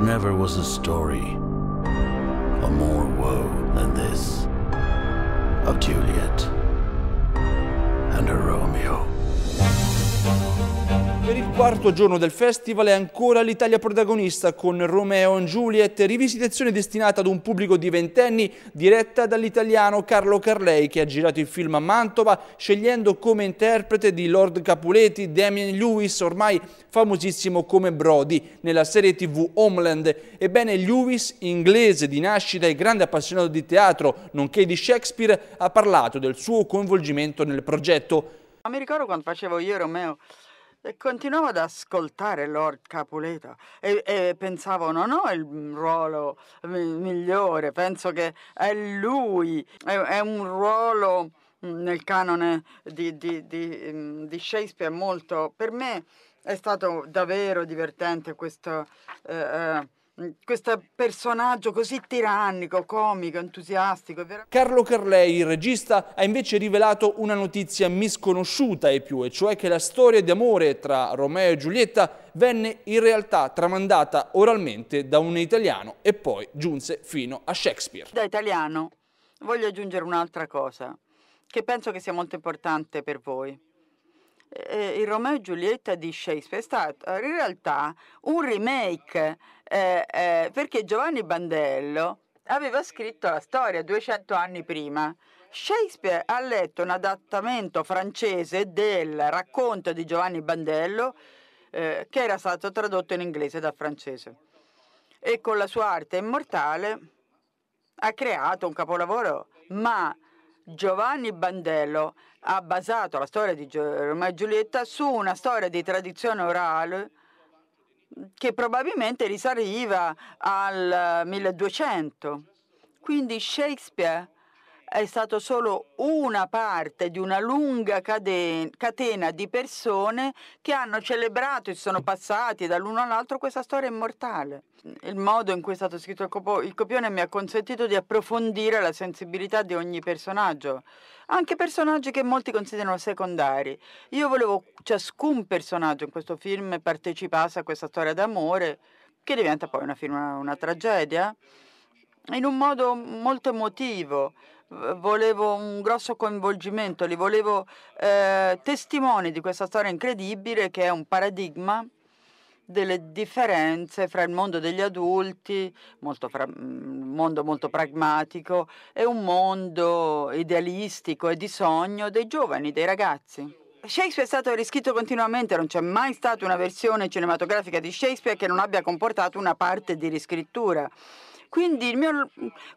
Never was a story a more woe than this of Juliet and her Romeo. Per il quarto giorno del festival è ancora l'Italia protagonista con Romeo e Juliet, rivisitazione destinata ad un pubblico di ventenni diretta dall'italiano Carlo Carlei che ha girato il film a Mantova scegliendo come interprete di Lord Capuleti Damien Lewis, ormai famosissimo come Brody, nella serie tv Homeland. Ebbene Lewis, inglese di nascita e grande appassionato di teatro, nonché di Shakespeare, ha parlato del suo coinvolgimento nel progetto. Ma mi ricordo quando facevo io Romeo e continuavo ad ascoltare Lord Capuleto e, e, pensavo non ho il ruolo eh, migliore, penso che è lui, è, è un ruolo mm, nel canone di, di, di, mm, di, Shakespeare molto... Per me è stato davvero divertente questo... Eh, eh questo personaggio così tirannico, comico, entusiastico. Veramente... Carlo Carlei, il regista, ha invece rivelato una notizia misconosciuta e più, e cioè che la storia di amore tra Romeo e Giulietta venne in realtà tramandata oralmente da un italiano e poi giunse fino a Shakespeare. Da italiano voglio aggiungere un'altra cosa, che penso che sia molto importante per voi eh, il Romeo e Giulietta di Shakespeare è stato eh, in realtà un remake eh, eh, perché Giovanni Bandello aveva scritto la storia 200 anni prima. Shakespeare ha letto un adattamento francese del racconto di Giovanni Bandello eh, che era stato tradotto in inglese dal francese e con la sua arte immortale ha creato un capolavoro, ma Giovanni Bandello ha basato la storia di Roma e Giulietta su una storia di tradizione orale che probabilmente risaliva al 1200. Eh, Quindi Shakespeare è stato solo una parte di una lunga catena di persone che hanno celebrato e sono passati dall'uno all'altro questa storia immortale. Il modo in cui è stato scritto il copione mi ha consentito di approfondire la sensibilità di ogni personaggio, anche personaggi che molti considerano secondari. Io volevo ciascun personaggio in questo film partecipasse a questa storia d'amore che diventa poi una, una, una tragedia in un modo molto emotivo, volevo un grosso coinvolgimento, li volevo eh, testimoni di questa storia incredibile che è un paradigma delle differenze fra il mondo degli adulti, molto un mm, mondo molto pragmatico, e un mondo idealistico e di sogno dei giovani, dei ragazzi. Shakespeare è stato riscritto continuamente, non c'è mai stata una versione cinematografica di Shakespeare che non abbia comportato una parte di riscrittura. Quindi il mio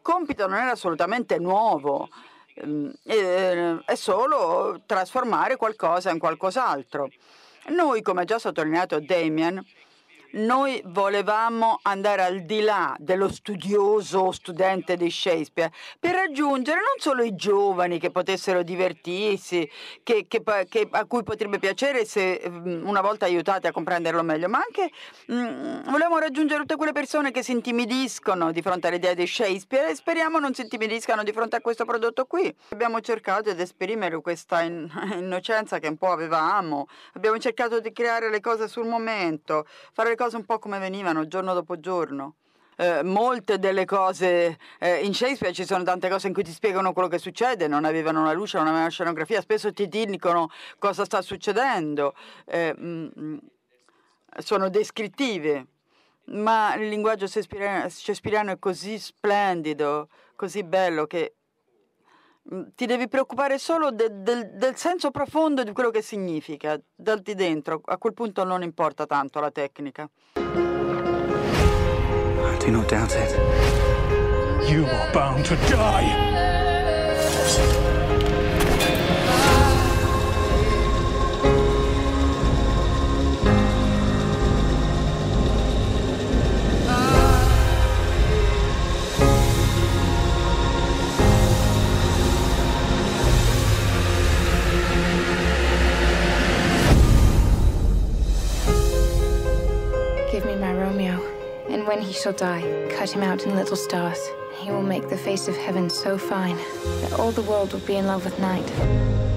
compito non era assolutamente nuovo, mm, eh, è solo trasformare qualcosa in qualcos'altro. Noi, come ha già sottolineato Damien, noi volevamo andare al di là dello studioso studente di Shakespeare per raggiungere non solo i giovani che potessero divertirsi, che, che, che, a cui potrebbe piacere se mm, una volta aiutati a comprenderlo meglio, ma anche mh, mm, volevamo raggiungere tutte quelle persone che si intimidiscono di fronte all'idea di Shakespeare e speriamo non si intimidiscano di fronte a questo prodotto qui. Abbiamo cercato di esprimere questa in- innocenza che un po' avevamo, abbiamo cercato di creare le cose sul momento, fare le cose un po' come venivano, giorno dopo giorno. Eh, molte delle cose eh, in Shakespeare ci sono tante cose in cui ti spiegano quello che succede, non avevano una luce, non avevano una scenografia, spesso ti dicono cosa sta succedendo, eh, mh, mm, mm, sono descrittive, ma il linguaggio shakespeariano, shakespeariano è così splendido, così bello che Mhmm, ti devi preoccupare solo de, del, del senso profondo di quello che significa, dal di dentro. A quel punto non importa tanto la tecnica. I do not doubt it. You are bound to die! when he shall die, cut him out in little stars. He will make the face of heaven so fine that all the world will be in love with night.